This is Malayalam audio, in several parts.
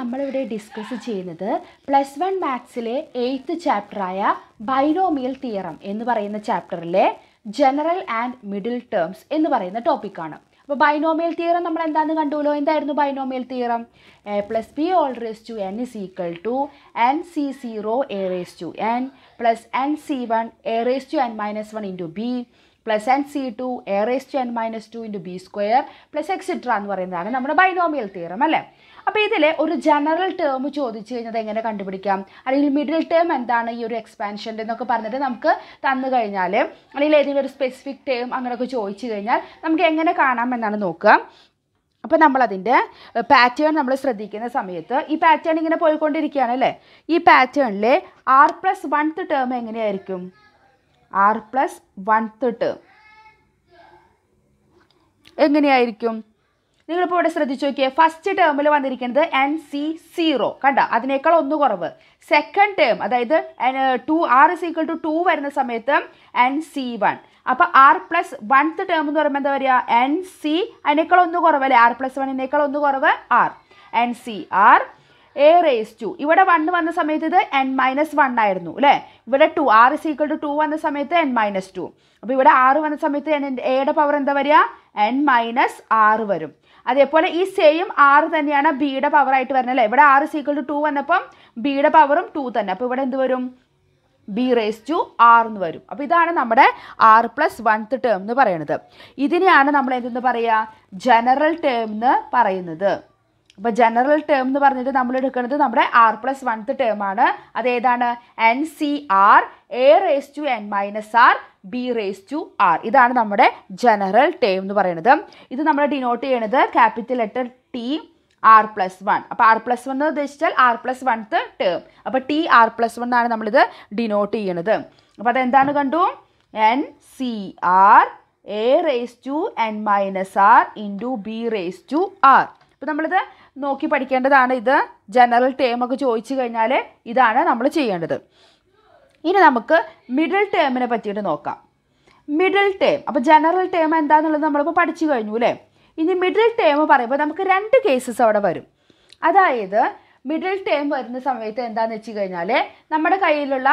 നമ്മളിവിടെ ഡിസ്കസ് ചെയ്യുന്നത് പ്ലസ് വൺ മാത്സിലെ എയ്ത്ത് ചാപ്റ്ററായ ബൈനോമിയൽ തിയറം എന്ന് പറയുന്ന ചാപ്റ്ററിലെ ജനറൽ ആൻഡ് മിഡിൽ ടേംസ് എന്ന് പറയുന്ന ടോപ്പിക്കാണ് അപ്പോൾ ബൈനോമിയൽ തിയറം നമ്മൾ എന്താണെന്ന് കണ്ടുല്ലോ എന്തായിരുന്നു binomial theorem a plus b whole raise to n is equal to n C zero a raise to n plus n C one a raise to n minus one into b plus n C two a raise to n minus two into b square plus extra എന്ന് പറയുന്നതാണ് നമ്മുടെ ബൈനോമിയൽ തീറം അല്ലേ അപ്പോൾ ഇതിൽ ഒരു ജനറൽ ടേം ചോദിച്ചു കഴിഞ്ഞാൽ എങ്ങനെ കണ്ടുപിടിക്കാം അല്ലെങ്കിൽ മിഡിൽ ടേം എന്താണ് ഈ ഒരു എക്സ്പാൻഷൻ്റെ എന്നൊക്കെ പറഞ്ഞിട്ട് നമുക്ക് തന്നു കഴിഞ്ഞാൽ അല്ലെങ്കിൽ ഏതെങ്കിലും ഒരു സ്പെസിഫിക് ടേം അങ്ങനെയൊക്കെ ചോദിച്ചു കഴിഞ്ഞാൽ നമുക്ക് എങ്ങനെ കാണാം എന്നാണ് നോക്കുക അപ്പോൾ നമ്മളതിൻ്റെ പാറ്റേൺ നമ്മൾ ശ്രദ്ധിക്കുന്ന സമയത്ത് ഈ പാറ്റേൺ ഇങ്ങനെ പോയിക്കൊണ്ടിരിക്കുകയാണ് അല്ലേ ഈ പാറ്റേണിലെ ആർ പ്ലസ് വൺത്ത് ടേം എങ്ങനെയായിരിക്കും ആർ പ്ലസ് വൺ തൊട്ട് എങ്ങനെയായിരിക്കും നിങ്ങളിപ്പോൾ ഇവിടെ ശ്രദ്ധിച്ചു നോക്കിയേ ഫസ്റ്റ് ടേമിൽ വന്നിരിക്കുന്നത് എൻ സി സീറോ കണ്ട അതിനേക്കാൾ ഒന്ന് കുറവ് സെക്കൻഡ് ടേം അതായത് two r is equal to two വരുന്ന സമയത്ത് എൻ സി വൺ അപ്പോൾ ആർ പ്ലസ് വൺത്ത് ടേം എന്ന് പറയുമ്പോൾ എന്താ പറയുക എൻ സി അതിനേക്കാൾ ഒന്ന് കുറവ് അല്ലേ ആർ പ്ലസ് വണ്ണിനേക്കാൾ ഒന്ന് കുറവ് r n C r a raise to ഇവിടെ വൺ വന്ന സമയത്ത് ഇത് എൻ മൈനസ് വൺ ആയിരുന്നു അല്ലേ ഇവിടെ two r is equal to two വന്ന സമയത്ത് എൻ മൈനസ് ടു അപ്പോൾ ഇവിടെ ആറ് വന്ന സമയത്ത് എയുടെ പവർ എന്താ വരിക എൻ മൈനസ് ആറ് വരും അതേപോലെ ഈ സെയിം ആറ് തന്നെയാണ് ബിയുടെ പവറായിട്ട് വരുന്നത് അല്ലേ ഇവിടെ ആറ് സീക്വൽ ടു ടു വന്നപ്പം ബിയുടെ പവറും ടു തന്നെ അപ്പോൾ ഇവിടെ എന്ത് വരും ബി റേസ് ടു ആർ എന്ന് വരും അപ്പോൾ ഇതാണ് നമ്മുടെ ആർ പ്ലസ് വൺത്ത് ടേം എന്ന് പറയുന്നത് ഇതിനെയാണ് നമ്മൾ എന്തെന്ന് പറയുക ജനറൽ ടേം എന്ന് പറയുന്നത് അപ്പോൾ ജനറൽ ടേം എന്ന് പറഞ്ഞിട്ട് നമ്മൾ എടുക്കുന്നത് നമ്മുടെ ആർ പ്ലസ് വൺത്ത് ടേം ആണ് അതേതാണ് n C r a raise to n minus r b raise to r ഇതാണ് നമ്മുടെ ജനറൽ ടേം എന്ന് പറയുന്നത് ഇത് നമ്മൾ ഡിനോട്ട് ചെയ്യണത് capital letter T r plus one അപ്പോൾ ആർ പ്ലസ് വൺ എന്ന് ഉദ്ദേശിച്ചാൽ ആർ പ്ലസ് വൺത്ത് ടേം അപ്പോൾ ടി ആർ പ്ലസ് വൺ എന്നാണ് നമ്മളിത് ഡിനോട്ട് ചെയ്യണത് അപ്പോൾ അതെന്താണ് കണ്ടു n C r a raise to n minus r to b raise to r അപ്പോൾ നമ്മളിത് നോക്കി പഠിക്കേണ്ടതാണ് ഇത് ജനറൽ ടേമൊക്കെ ചോദിച്ചു കഴിഞ്ഞാൽ ഇതാണ് നമ്മൾ ചെയ്യേണ്ടത് ഇനി നമുക്ക് മിഡിൽ ടേമിനെ പറ്റിയിട്ട് നോക്കാം മിഡിൽ ടേം അപ്പോൾ ജനറൽ ടേം എന്താണെന്നുള്ളത് നമ്മളിപ്പോൾ പഠിച്ചു കഴിഞ്ഞു അല്ലേ ഇനി മിഡിൽ ടേം പറയുമ്പോൾ നമുക്ക് രണ്ട് കേസസ് അവിടെ വരും അതായത് മിഡിൽ ടേം വരുന്ന സമയത്ത് എന്താണെന്ന് വെച്ച് കഴിഞ്ഞാൽ നമ്മുടെ കയ്യിലുള്ള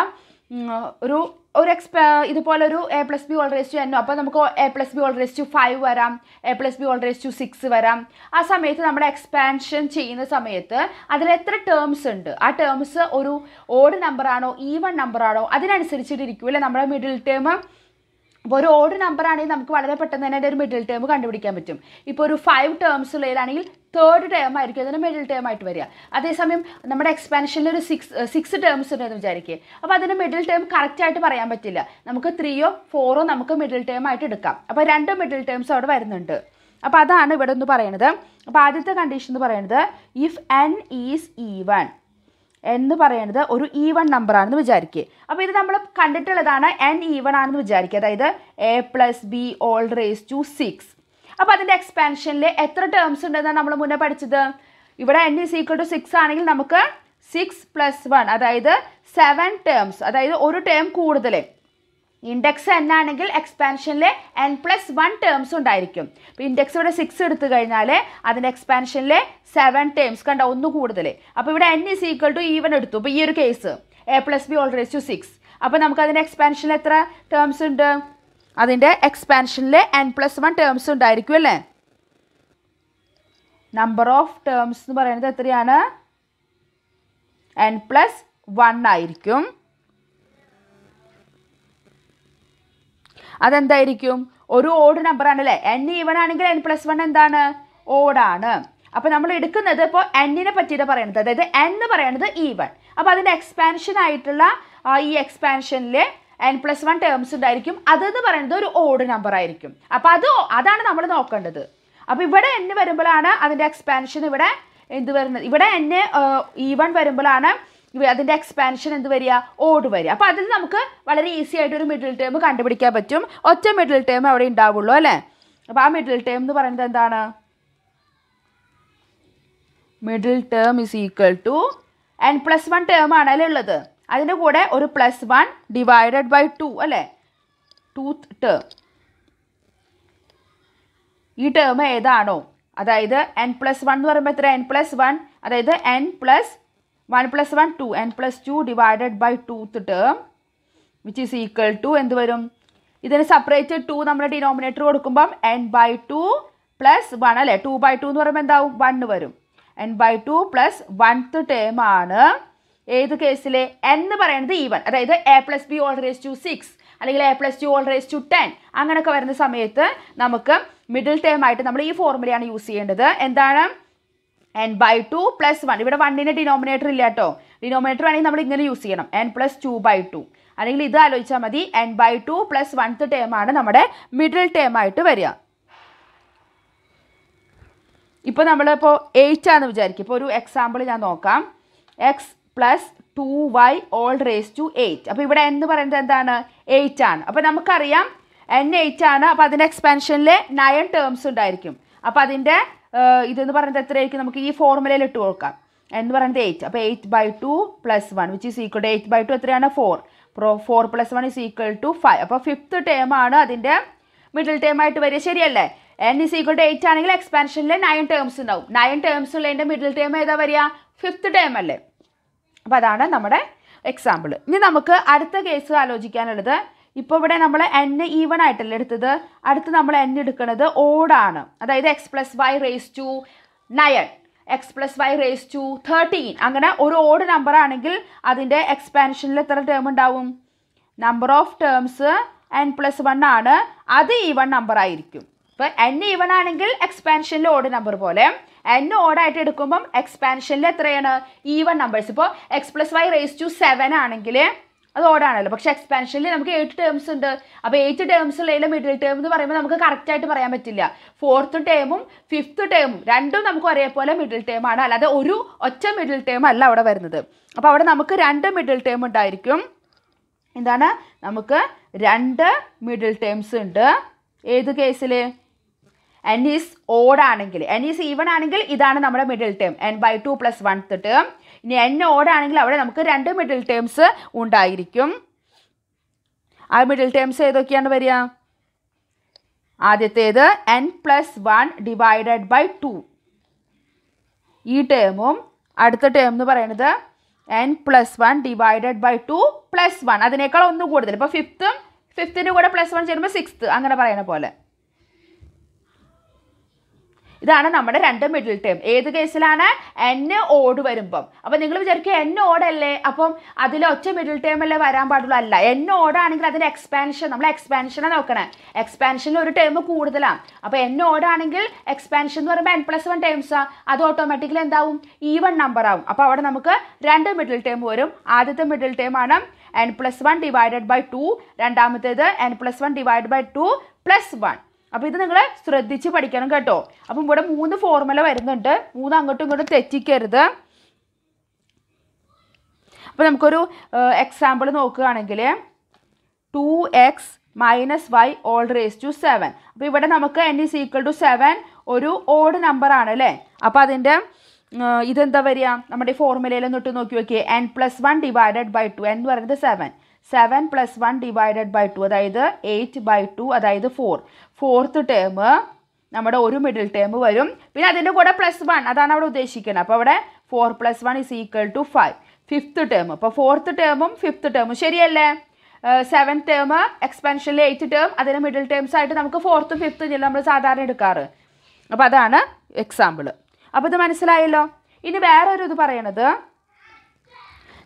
ഒരു ഒരു എക്സ്പെ ഇതുപോലെ ഒരു a plus b whole to എന്നോ അപ്പോൾ നമുക്ക് a plus b whole to five വരാം a plus b whole to six വരാം ആ സമയത്ത് നമ്മൾ എക്സ്പാൻഷൻ ചെയ്യുന്ന സമയത്ത് അതിൽ എത്ര ടേംസ് ഉണ്ട് ആ ടേംസ് ഒരു ഓഡ് നമ്പറാണോ ഈവൺ നമ്പറാണോ അതിനനുസരിച്ചിട്ടിരിക്കും അല്ലേ നമ്മുടെ മിഡിൽ ടേം അപ്പോൾ ഒരു ഓർഡർ നമ്പർ ആണെങ്കിൽ നമുക്ക് വളരെ പെട്ടെന്ന് തന്നെ ഒരു മിഡിൽ ടേം കണ്ടുപിടിക്കാൻ പറ്റും ഇപ്പോൾ ഒരു ഫൈവ് ടേംസ് ഉള്ളതിലാണെങ്കിൽ തേർഡ് ടേം ആയിരിക്കും അതിന് മിഡിൽ ടേം ആയിട്ട് വരിക അതേസമയം നമ്മുടെ എക്സ്പാൻഷനിൽ ഒരു സിക്സ് സിക്സ് ടേംസ് ഉണ്ടെന്ന് വിചാരിക്കുക അപ്പോൾ അതിന് മിഡിൽ ടേം കറക്റ്റായിട്ട് പറയാൻ പറ്റില്ല നമുക്ക് ത്രീയോ ഫോറോ നമുക്ക് മിഡിൽ ടേം ആയിട്ട് എടുക്കാം അപ്പോൾ രണ്ട് മിഡിൽ ടേംസ് അവിടെ വരുന്നുണ്ട് അപ്പോൾ അതാണ് ഇവിടെ ഒന്ന് പറയണത് അപ്പോൾ ആദ്യത്തെ കണ്ടീഷൻ എന്ന് പറയുന്നത് ഇഫ് എൻ ഈസ് ഈവൺ എന്ന് പറയുന്നത് ഒരു ഈവൺ നമ്പർ ആണെന്ന് വിചാരിക്കുക അപ്പോൾ ഇത് നമ്മൾ കണ്ടിട്ടുള്ളതാണ് എൻ ഈവൺ ആണെന്ന് വിചാരിക്കുക അതായത് a plus b whole raise to six അപ്പോൾ അതിൻ്റെ എക്സ്പാൻഷനിൽ എത്ര ടേംസ് ഉണ്ടെന്നാണ് നമ്മൾ മുന്നേ പഠിച്ചത് ഇവിടെ n is equal to six ആണെങ്കിൽ നമുക്ക് സിക്സ് പ്ലസ് വൺ അതായത് സെവൻ ടേംസ് അതായത് ഒരു ടേം കൂടുതലേ ഇൻഡെക്സ് എൻ ആണെങ്കിൽ എക്സ്പാൻഷനിൽ എൻ പ്ലസ് വൺ ടേംസ് ഉണ്ടായിരിക്കും ഇപ്പോൾ ഇൻഡെക്സ് ഇവിടെ സിക്സ് എടുത്തു കഴിഞ്ഞാൽ അതിൻ്റെ എക്സ്പാൻഷനിൽ സെവൻ ടേംസ് കണ്ട ഒന്ന് കൂടുതൽ അപ്പോൾ ഇവിടെ n is equal to even എടുത്തു അപ്പോൾ ഈ ഒരു case a plus b whole raise to six അപ്പോൾ നമുക്ക് അതിൻ്റെ എക്സ്പാൻഷനിൽ എത്ര ടേംസ് ഉണ്ട് അതിൻ്റെ എക്സ്പാൻഷനിൽ എൻ പ്ലസ് വൺ ടേംസ് ഉണ്ടായിരിക്കും അല്ലേ നമ്പർ ഓഫ് ടേംസ് എന്ന് പറയുന്നത് എത്രയാണ് എൻ പ്ലസ് വൺ ആയിരിക്കും അതെന്തായിരിക്കും ഒരു ഓഡ് നമ്പർ ആണല്ലേ എൻ ഈവൻ ആണെങ്കിൽ എൻ പ്ലസ് വൺ എന്താണ് ഓഡാണ് അപ്പോൾ നമ്മൾ എടുക്കുന്നത് ഇപ്പോൾ എന്നിനെ പറ്റിയിട്ട് പറയുന്നത് അതായത് എൻ എന്ന് പറയുന്നത് ഈവൺ അപ്പോൾ അതിൻ്റെ എക്സ്പാൻഷൻ ആയിട്ടുള്ള ഈ എക്സ്പാൻഷനിൽ എൻ പ്ലസ് വൺ ടേംസ് ഉണ്ടായിരിക്കും അതെന്ന് പറയുന്നത് ഒരു ഓഡ് നമ്പർ ആയിരിക്കും അപ്പോൾ അത് അതാണ് നമ്മൾ നോക്കേണ്ടത് അപ്പോൾ ഇവിടെ എന്ന് വരുമ്പോഴാണ് അതിൻ്റെ എക്സ്പാൻഷൻ ഇവിടെ എന്ത് വരുന്നത് ഇവിടെ എന്നെ ഈവൺ വരുമ്പോഴാണ് അതിൻ്റെ എക്സ്പാൻഷൻ എന്ത് വരിക ഓട് വരിക അപ്പോൾ അതിൽ നമുക്ക് വളരെ ഈസി ആയിട്ട് ഒരു മിഡിൽ ടേം കണ്ടുപിടിക്കാൻ പറ്റും ഒറ്റ മിഡിൽ ടേം അവിടെ ഉണ്ടാവുള്ളൂ അല്ലേ അപ്പോൾ ആ മിഡിൽ ടേം എന്ന് പറയുന്നത് എന്താണ് middle term is equal to n plus one term ആണല്ലേ ഉള്ളത് അതിൻ്റെ കൂടെ ഒരു plus one divided by two അല്ലേ ടൂത്ത് ടേം ഈ ടേം ഏതാണോ അതായത് എൻ പ്ലസ് വൺ എന്ന് പറയുമ്പോൾ എത്ര എൻ പ്ലസ് വൺ അതായത് n plus one plus one to n plus two divided by twoth term which is equal to എന്ത് വരും ഇതിന് സെപ്പറേറ്റ് ടു നമ്മുടെ ഡിനോമിനേറ്റർ കൊടുക്കുമ്പം n by two plus one അല്ലേ ടു ബൈ ടു എന്ന് പറയുമ്പോൾ എന്താവും വൺ വരും n by two plus oneth term ആണ് ഏത് കേസിൽ എന്ന് പറയുന്നത് ഈവൻ അതായത് a plus b whole raise to six അല്ലെങ്കിൽ a plus two whole raise to ten അങ്ങനെയൊക്കെ വരുന്ന സമയത്ത് നമുക്ക് മിഡിൽ ടേം ആയിട്ട് നമ്മൾ ഈ ഫോർമുലയാണ് യൂസ് ചെയ്യേണ്ടത് എന്താണ് n by two plus one ഇവിടെ വണ്ണിന് ഡിനോമിനേറ്റർ ഇല്ല കേട്ടോ ഡിനോമിനേറ്റർ ആണെങ്കിൽ നമ്മൾ ഇങ്ങനെ യൂസ് ചെയ്യണം n plus two by two അല്ലെങ്കിൽ ഇത് ആലോചിച്ചാൽ മതി n by two plus oneth ടേമാണ് നമ്മുടെ മിഡിൽ ടേം ആയിട്ട് വരിക ഇപ്പോൾ നമ്മളിപ്പോൾ എയ്റ്റ് ആണെന്ന് വിചാരിക്കും ഇപ്പോൾ ഒരു എക്സാമ്പിൾ ഞാൻ നോക്കാം x plus two y whole raise to eight അപ്പോൾ ഇവിടെ എന്ന് പറയുന്നത് എന്താണ് എയ്റ്റ് ആണ് അപ്പോൾ നമുക്കറിയാം എൻ എയ്റ്റ് ആണ് അപ്പോൾ അതിൻ്റെ എക്സ്പാൻഷനിൽ നയൻ ടേംസ് ഉണ്ടായിരിക്കും അപ്പോൾ അതിൻ്റെ ഇതെന്ന് പറയുന്നത് എത്രയായിരിക്കും നമുക്ക് ഈ ഫോർമുലയിൽ ഇട്ട് കൊടുക്കാം എന്ന് പറയുന്നത് എയ്റ്റ് അപ്പോൾ eight by two plus one which is equal to eight by two എത്രയാണ് ഫോർ പ്രോ four plus one is equal to five അപ്പോൾ ഫിഫ്ത്ത് ടേം ആണ് അതിൻ്റെ മിഡിൽ ടേം ആയിട്ട് വരിക ശരിയല്ലേ n is equal to eight ആണെങ്കിൽ എക്സ്പാൻഷനിൽ നയൻ ടേംസ് ഉണ്ടാവും നയൻ ടേംസ് ഉള്ളതിൻ്റെ മിഡിൽ ടേം ഏതാ വരിക ഫിഫ്ത്ത് ടേം അല്ലേ അപ്പോൾ അതാണ് നമ്മുടെ എക്സാമ്പിൾ ഇനി നമുക്ക് അടുത്ത കേസ് ആലോചിക്കാനുള്ളത് ഇപ്പോൾ ഇവിടെ നമ്മൾ എൻ ഈവൺ ആയിട്ടല്ലേ എടുത്തത് അടുത്ത് നമ്മൾ എൻ എടുക്കുന്നത് ഓടാണ് അതായത് x plus y raise to nine x plus y raise to thirteen അങ്ങനെ ഒരു ഓഡ് നമ്പർ ആണെങ്കിൽ അതിൻ്റെ എക്സ്പാൻഷനിൽ എത്ര ടേം ഉണ്ടാവും number of terms n plus one ആണ് അത് ഈവൺ നമ്പർ ആയിരിക്കും ഇപ്പോൾ എൻ ഈവൺ ആണെങ്കിൽ എക്സ്പാൻഷനിൽ ഓഡ് നമ്പർ പോലെ എൻ ഓടായിട്ട് എടുക്കുമ്പം എക്സ്പാൻഷനിൽ എത്രയാണ് ഈവൺ നമ്പേഴ്സ് ഇപ്പോൾ x plus y raise to seven ആണെങ്കിൽ അത് ഓടാണല്ലോ പക്ഷെ എക്സ്പാൻഷനിൽ നമുക്ക് എയ്റ്റ് ടേംസ് ഉണ്ട് അപ്പോൾ എയ്റ്റ് ടേംസ് ടേംസിലുള്ള മിഡിൽ ടേം എന്ന് പറയുമ്പോൾ നമുക്ക് കറക്റ്റ് ആയിട്ട് പറയാൻ പറ്റില്ല ഫോർത്ത് ടേമും ഫിഫ്ത്ത് ടേമും രണ്ടും നമുക്ക് ഒരേപോലെ മിഡിൽ ടേം ആണ് അല്ലാതെ ഒരു ഒറ്റ മിഡിൽ ടേം അല്ല അവിടെ വരുന്നത് അപ്പോൾ അവിടെ നമുക്ക് രണ്ട് മിഡിൽ ടേം ഉണ്ടായിരിക്കും എന്താണ് നമുക്ക് രണ്ട് മിഡിൽ ടേംസ് ഉണ്ട് ഏത് കേസിൽ n is odd n is even ആണെങ്കിൽ ഇതാണ് നമ്മുടെ middle term n by two plus one third ഇനി എൻ ഓടാണെങ്കിൽ അവിടെ നമുക്ക് രണ്ട് മിഡിൽ ടേംസ് ഉണ്ടായിരിക്കും ആ മിഡിൽ ടേംസ് ഏതൊക്കെയാണ് വരിക ആദ്യത്തേത് n plus one divided by two ഈ ടേമും അടുത്ത ടേം എന്ന് പറയുന്നത് n plus one divided by two plus one അതിനേക്കാൾ ഒന്ന് കൂടുതൽ ഇപ്പോൾ ഫിഫ്ത്തും ഫിഫ്ത്തിൻ്റെ കൂടെ പ്ലസ് വൺ ചേരുമ്പോൾ സിക്സ് അങ്ങനെ പറയുന്ന പോലെ ഇതാണ് നമ്മുടെ രണ്ട് മിഡിൽ ടേം ഏത് കേസിലാണ് എൻ ഓട് വരുമ്പം അപ്പം നിങ്ങൾ വിചാരിക്കുക എൻ ഓടല്ലേ അപ്പം അതിൽ ഒറ്റ മിഡിൽ ടേം അല്ലേ വരാൻ പാടുള്ളൂ അല്ല എൻ ഓടാണെങ്കിൽ അതിൻ്റെ എക്സ്പാൻഷൻ നമ്മൾ എക്സ്പാൻഷനെ നോക്കണേ എക്സ്പാൻഷനിൽ ഒരു ടേം കൂടുതലാണ് അപ്പോൾ എൻ ഓടാണെങ്കിൽ എക്സ്പാൻഷൻ എന്ന് പറയുമ്പോൾ എൻ പ്ലസ് വൺ ടേംസാ അത് ഓട്ടോമാറ്റിക്കലി എന്താവും വൺ നമ്പർ ആവും അപ്പോൾ അവിടെ നമുക്ക് രണ്ട് മിഡിൽ ടേം വരും ആദ്യത്തെ മിഡിൽ ടേം ആണ് n plus one divided by two രണ്ടാമത്തേത് n plus one divide by two plus one അപ്പോൾ ഇത് നിങ്ങൾ ശ്രദ്ധിച്ച് പഠിക്കണം കേട്ടോ അപ്പം ഇവിടെ മൂന്ന് ഫോർമുല വരുന്നുണ്ട് മൂന്ന് അങ്ങോട്ടും ഇങ്ങോട്ടും തെറ്റിക്കരുത് അപ്പോൾ നമുക്കൊരു എക്സാമ്പിൾ നോക്കുകയാണെങ്കിൽ two x minus y whole raise to seven അപ്പോൾ ഇവിടെ നമുക്ക് n is equal to seven ഒരു ഓഡ് നമ്പറാണ് അല്ലേ അപ്പോൾ അതിൻ്റെ ഇതെന്താ വരിക നമ്മുടെ ഫോർമുലയിലൊന്ന് ഇട്ട് നോക്കി നോക്കിയേ n plus one divided by two എന്ന് പറയുന്നത് seven seven plus one divided by two അതായത് എയ്റ്റ് ബൈ ടു അതായത് ഫോർ ഫോർത്ത് ടേം നമ്മുടെ ഒരു മിഡിൽ ടേം വരും പിന്നെ അതിൻ്റെ കൂടെ പ്ലസ് വൺ അതാണ് അവിടെ ഉദ്ദേശിക്കുന്നത് അപ്പോൾ അവിടെ four plus one is equal to five fifth term അപ്പോൾ ഫോർത്ത് ടേമും ഫിഫ്ത്ത് ടേമും ശരിയല്ലേ സെവൻത് ടേം എക്സ്പെൻഷനിൽ എയ്ത്ത് ടേം അതിന് മിഡിൽ ടേംസ് ആയിട്ട് നമുക്ക് ഫോർത്തും ഫിഫ്ത്തും ജില്ല നമ്മൾ സാധാരണ എടുക്കാറ് അപ്പോൾ അതാണ് എക്സാമ്പിൾ അപ്പോൾ ഇത് മനസ്സിലായല്ലോ ഇനി വേറെ ഒരു ഇത് പറയണത്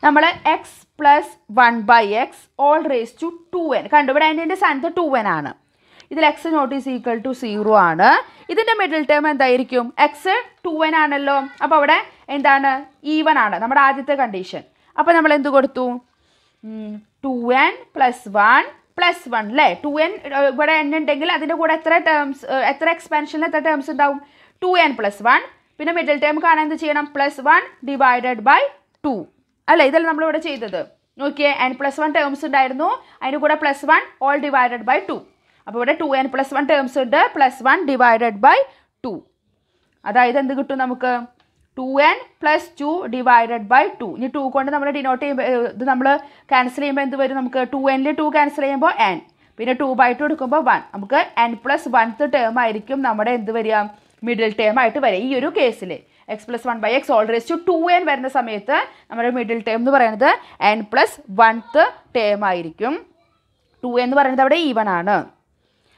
നമ്മൾ x plus one by x whole raise to two n കണ്ടു ഇവിടെ എൻ്റെ സ്ഥാനത്ത് ടു എൻ ആണ് ഇതിൽ x not is equal to zero ആണ് ഇതിൻ്റെ മിഡിൽ ടേം എന്തായിരിക്കും എക്സ് ടു എൻ ആണല്ലോ അപ്പോൾ അവിടെ എന്താണ് ഈവൻ ആണ് നമ്മുടെ ആദ്യത്തെ കണ്ടീഷൻ അപ്പോൾ നമ്മൾ എന്ത് കൊടുത്തു two n plus one plus one അല്ലേ ടു എൻ ഇവിടെ എൻ ഉണ്ടെങ്കിൽ അതിൻ്റെ കൂടെ എത്ര ടേംസ് എത്ര എക്സ്പെൻഷനിൽ എത്ര ടേംസ് ഉണ്ടാവും ടു എൻ പ്ലസ് വൺ പിന്നെ മിഡിൽ ടേം കാണാൻ എന്ത് ചെയ്യണം plus one divided by two അല്ലേ ഇതല്ല നമ്മളിവിടെ ചെയ്തത് നോക്കിയേ എൻ പ്ലസ് വൺ ടേംസ് ഉണ്ടായിരുന്നു അതിൻ്റെ കൂടെ plus one whole divided by two അപ്പോൾ ഇവിടെ two n plus one terms ഉണ്ട് plus one divided by two അതായത് എന്ത് കിട്ടും നമുക്ക് two n plus two divided by two ഇനി ടു കൊണ്ട് നമ്മൾ ഡിനോട്ട് ചെയ്യുമ്പോൾ ഇത് നമ്മൾ ക്യാൻസൽ ചെയ്യുമ്പോൾ എന്ത് വരും നമുക്ക് ടു എനിൽ ടു ക്യാൻസൽ ചെയ്യുമ്പോൾ എൻ പിന്നെ ടു ബൈ ടു എടുക്കുമ്പോൾ വൺ നമുക്ക് എൻ പ്ലസ് വൺത്ത് ടേം ആയിരിക്കും നമ്മുടെ എന്ത് വരിക മിഡിൽ ടേം ആയിട്ട് വരിക ഈ ഒരു കേസിൽ x plus one by x whole raise to two n വരുന്ന സമയത്ത് നമ്മുടെ മിഡിൽ ടേം എന്ന് പറയുന്നത് എൻ പ്ലസ് വൺത്ത് ടേം ആയിരിക്കും ടു എന്ന് പറയുന്നത് അവിടെ ഈവൺ ആണ്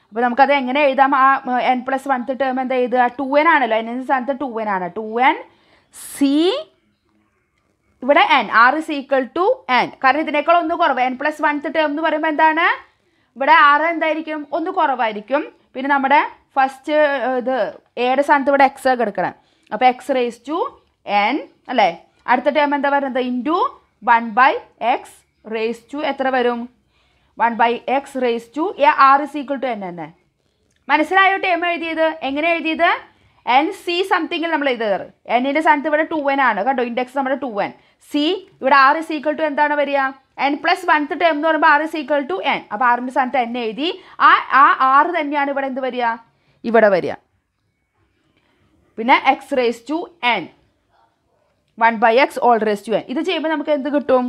അപ്പോൾ നമുക്കത് എങ്ങനെ എഴുതാം ആ എൻ പ്ലസ് വൺത്ത് ടേം എന്താ എഴുതുക ടു എൻ ആണല്ലോ എൻ സ്ഥാനത്ത് ടു എൻ ആണ് ടു എൻ സി ഇവിടെ n r is equal to n കാരണം ഇതിനേക്കാൾ ഒന്ന് കുറവ് എൻ പ്ലസ് വൺത്ത് ടേം എന്ന് പറയുമ്പോൾ എന്താണ് ഇവിടെ ആർ എന്തായിരിക്കും ഒന്ന് കുറവായിരിക്കും പിന്നെ നമ്മുടെ ഫസ്റ്റ് ഇത് ഏഴ് സ്ഥാനത്ത് ഇവിടെ എക്സ് കിടക്കണം അപ്പോൾ എക്സ് റേസ് ടു എൻ അല്ലേ അടുത്ത ടേം എന്താ പറയുന്നത് into one by x raise to എത്ര വരും one by x raise to a r is equal to n തന്നെ മനസ്സിലായോ ടേം എഴുതിയത് എങ്ങനെ എഴുതിയത് എൻ സി സംതിങ്ങിൽ നമ്മൾ എഴുതാറ് എന്നിൻ്റെ സ്ഥാനത്ത് ഇവിടെ ടു എൻ ആണ് കേട്ടോ ഇൻഡെക്സ് നമ്മുടെ ടു എൻ സി ഇവിടെ ആർ ഇസ് ഈക്വൽ ടു എന്താണ് വരിക n plus one to term എന്ന് പറയുമ്പോൾ r is equal to n അപ്പോൾ ആറിൻ്റെ സ്ഥാനത്ത് എൻ എഴുതി ആ ആ ആറ് തന്നെയാണ് ഇവിടെ എന്ത് വരിക ഇവിടെ വരിക പിന്നെ x raise to n one by x whole raise to n ഇത് ചെയ്യുമ്പോൾ നമുക്ക് എന്ത് കിട്ടും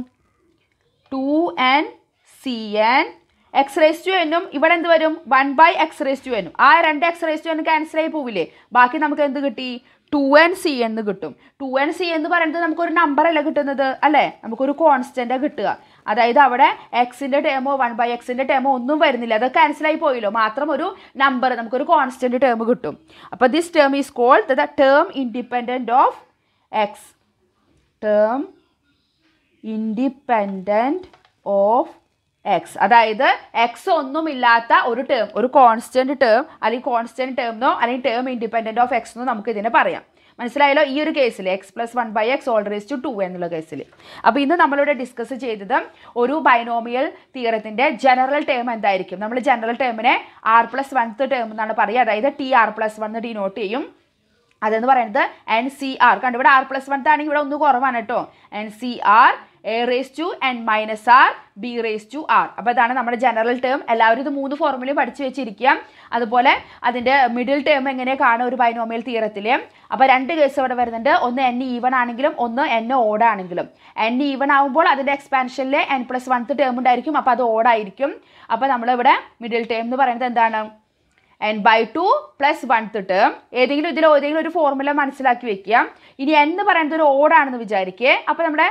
two n C n x raise to എന്നും ഇവിടെ എന്ത് വരും one by x raise to എന്നും ആ രണ്ട് എക്സ് റേസ് ടു എന്ന് ക്യാൻസൽ ആയി പോവില്ലേ ബാക്കി നമുക്ക് എന്ത് കിട്ടി ടു എൻ സി എന്ന് കിട്ടും ടു എൻ സി എന്ന് പറയുന്നത് നമുക്കൊരു നമ്പർ അല്ല കിട്ടുന്നത് അല്ലേ നമുക്കൊരു കോൺസ്റ്റൻ്റാണ് കിട്ടുക അതായത് അവിടെ എക്സിൻ്റെ ടേമോ വൺ ബൈ എക്സിൻ്റെ ടേമോ ഒന്നും വരുന്നില്ല അത് ക്യാൻസൽ ആയി പോയില്ലോ മാത്രം ഒരു നമ്പർ നമുക്കൊരു കോൺസ്റ്റൻ്റ് ടേം കിട്ടും അപ്പോൾ this term is called the term independent of x term independent of x അതായത് എക്സ് ഒന്നുമില്ലാത്ത ഒരു ടേം ഒരു കോൺസ്റ്റന്റ് ടേം അല്ലെങ്കിൽ കോൺസ്റ്റന്റ് ടേമെന്നോ അല്ലെങ്കിൽ ടേം ഇൻഡിപെൻഡൻറ്റ് ഓഫ് എക്സ് എന്നോ നമുക്ക് ഇതിനെ പറയാം മനസ്സിലായല്ലോ ഈ ഒരു കേസിൽ x plus one by x whole raise to two എന്നുള്ള കേസിൽ അപ്പോൾ ഇന്ന് നമ്മളിവിടെ ഡിസ്കസ് ചെയ്തത് ഒരു ബൈനോമിയൽ തീരത്തിൻ്റെ ജനറൽ ടേം എന്തായിരിക്കും നമ്മൾ ജനറൽ ടേമിനെ ആർ പ്ലസ് വൺത്ത് ടേം എന്നാണ് പറയുക അതായത് t r plus one denote ചെയ്യും അതെന്ന് പറയുന്നത് എൻ സി ആർ കണ്ടു ഇവിടെ ആർ പ്ലസ് വൺ ആണെങ്കിൽ ഇവിടെ ഒന്ന് കുറവാണ് കേട്ടോ n C r a raise to and minus r b raise to r അപ്പോൾ അതാണ് നമ്മുടെ ജനറൽ ടേം എല്ലാവരും ഇത് മൂന്ന് ഫോർമുലയും പഠിച്ചു വെച്ചിരിക്കുക അതുപോലെ അതിൻ്റെ മിഡിൽ ടേം എങ്ങനെ കാണും ഒരു ബൈനോമിയൽ തീരത്തിൽ അപ്പോൾ രണ്ട് കേസ് ഇവിടെ വരുന്നുണ്ട് ഒന്ന് എൻ ഈവൺ ആണെങ്കിലും ഒന്ന് എൻ ഓഡ് ആണെങ്കിലും എൻ ഈവൺ ആകുമ്പോൾ അതിൻ്റെ എക്സ്പാൻഷനിലെ എൻ പ്ലസ് വൺത്ത് ടേം ഉണ്ടായിരിക്കും അപ്പോൾ അത് ഓഡായിരിക്കും അപ്പോൾ നമ്മളിവിടെ മിഡിൽ ടേം എന്ന് പറയുന്നത് എന്താണ് n by two plus one തൊട്ട് ഏതെങ്കിലും ഇതിൽ ഏതെങ്കിലും ഒരു ഫോർമുല മനസ്സിലാക്കി വെക്കുക ഇനി എന്ന് പറയുന്നത് ഒരു ഓടാണെന്ന് വിചാരിക്കുക അപ്പോൾ നമ്മുടെ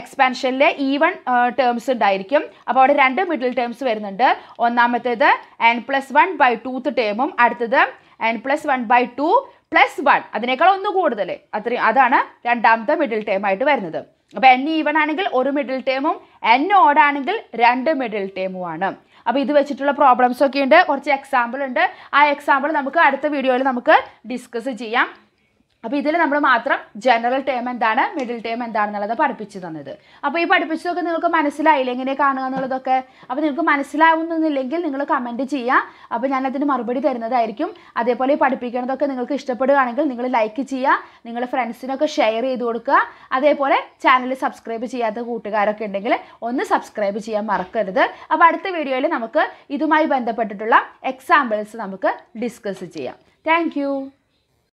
എക്സ്പാൻഷനിൽ ഈവൺ ടേംസ് ഉണ്ടായിരിക്കും അപ്പോൾ അവിടെ രണ്ട് മിഡിൽ ടേംസ് വരുന്നുണ്ട് ഒന്നാമത്തേത് n plus one by twoth ടേമും അടുത്തത് n plus one by two plus one അതിനേക്കാൾ ഒന്ന് കൂടുതൽ അത്രയും അതാണ് രണ്ടാമത്തെ മിഡിൽ ടേം ആയിട്ട് വരുന്നത് അപ്പോൾ എൻ ഈവൺ ആണെങ്കിൽ ഒരു മിഡിൽ ടേമും എൻ ഓഡ് ആണെങ്കിൽ രണ്ട് മിഡിൽ ടേമുമാണ് അപ്പോൾ ഇത് വെച്ചിട്ടുള്ള പ്രോബ്ലംസ് ഒക്കെ ഉണ്ട് കുറച്ച് എക്സാമ്പിൾ ഉണ്ട് ആ എക്സാമ്പിൾ നമുക്ക് അടുത്ത വീഡിയോയിൽ നമുക്ക് ഡിസ്കസ് ചെയ്യാം അപ്പോൾ ഇതിൽ നമ്മൾ മാത്രം ജനറൽ ടേം എന്താണ് മിഡിൽ ടേം എന്താണെന്നുള്ളത് പഠിപ്പിച്ചു തന്നത് അപ്പോൾ ഈ പഠിപ്പിച്ചതൊക്കെ നിങ്ങൾക്ക് മനസ്സിലായില്ല എങ്ങനെ കാണുക എന്നുള്ളതൊക്കെ അപ്പോൾ നിങ്ങൾക്ക് മനസ്സിലാവുന്നില്ലെങ്കിൽ നിങ്ങൾ കമൻറ്റ് ചെയ്യുക അപ്പോൾ ഞാൻ അതിന് മറുപടി തരുന്നതായിരിക്കും അതേപോലെ ഈ പഠിപ്പിക്കുന്നതൊക്കെ നിങ്ങൾക്ക് ഇഷ്ടപ്പെടുകയാണെങ്കിൽ നിങ്ങൾ ലൈക്ക് ചെയ്യുക നിങ്ങൾ ഫ്രണ്ട്സിനൊക്കെ ഷെയർ ചെയ്ത് കൊടുക്കുക അതേപോലെ ചാനൽ സബ്സ്ക്രൈബ് ചെയ്യാത്ത കൂട്ടുകാരൊക്കെ ഉണ്ടെങ്കിൽ ഒന്ന് സബ്സ്ക്രൈബ് ചെയ്യാൻ മറക്കരുത് അപ്പോൾ അടുത്ത വീഡിയോയിൽ നമുക്ക് ഇതുമായി ബന്ധപ്പെട്ടിട്ടുള്ള എക്സാമ്പിൾസ് നമുക്ക് ഡിസ്കസ് ചെയ്യാം താങ്ക്